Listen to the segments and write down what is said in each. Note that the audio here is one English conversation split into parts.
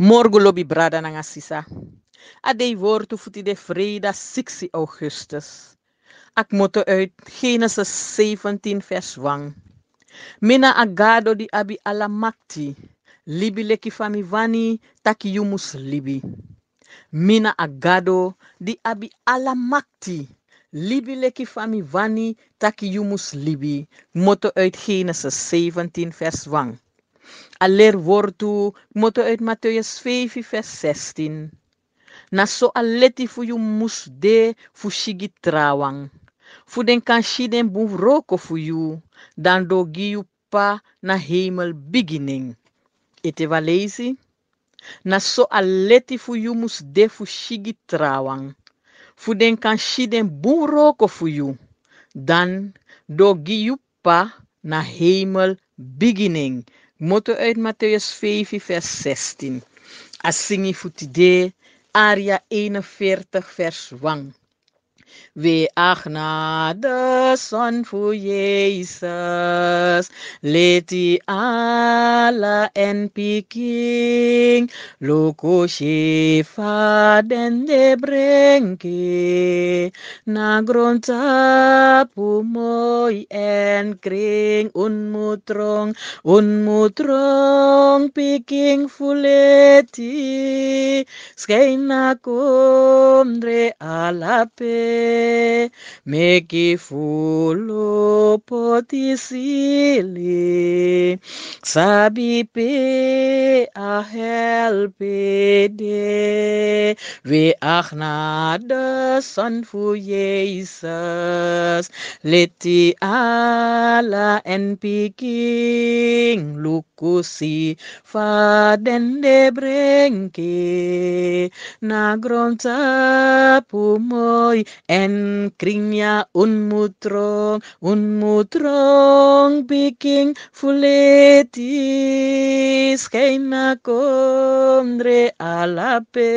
Morgen lobby brada na sisa. A dei woord de vrijdag 6 augustus. Ak moto uit Genesis 17 vers 1. Mina agado di abi alamakti makti. Libi leki fami vani taki yumus libi. Mina agado di abi ala makti. Libi leki fami vani taki yumus libi. Motto uit Genesis 17 vers 1. Aler wortu moto uit Matthäus 5 vers 16. Na so aleti fu yu musde fu shigi trawang. Fu den kan shi den bun Dan do gi yu pa na hemel beginning. Ete Na so aleti fu yu musde fu shigi trawang. Fu den kan shi den Dan do gi yu pa na hemel beginning. Moto uit e Matthäus 5, vers 16. Asingi futide, Aria 41, vers 1. Ve'achnada son voor Jezus. Leti ala en piking. Loko shefa den de brenke. Na gronta pumoy en kring. Unmutrong, unmutrong piking fuleti. Scheina kumdre alape, meki fulo potisili, Sabipe ahelpede we agnade son fu Jesus Leti ala en piking lukusi den de brenke na gronta pumo enkringnya unmutrong unmutrong biking fuletis keina kondre alape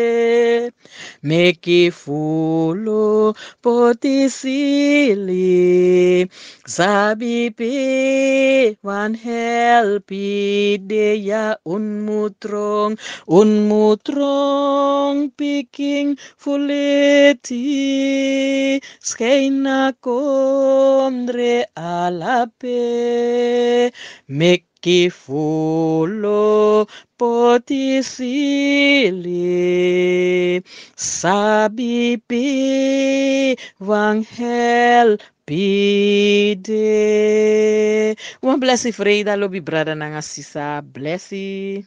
meki fulo potisili zabi pi wan helpi deya unmutrong unmutrong biking fuletis scheinacomdre alape mekkifulo potisili pi, vanghel pide. One blessy for Ida Lobby, brother sisa blessy.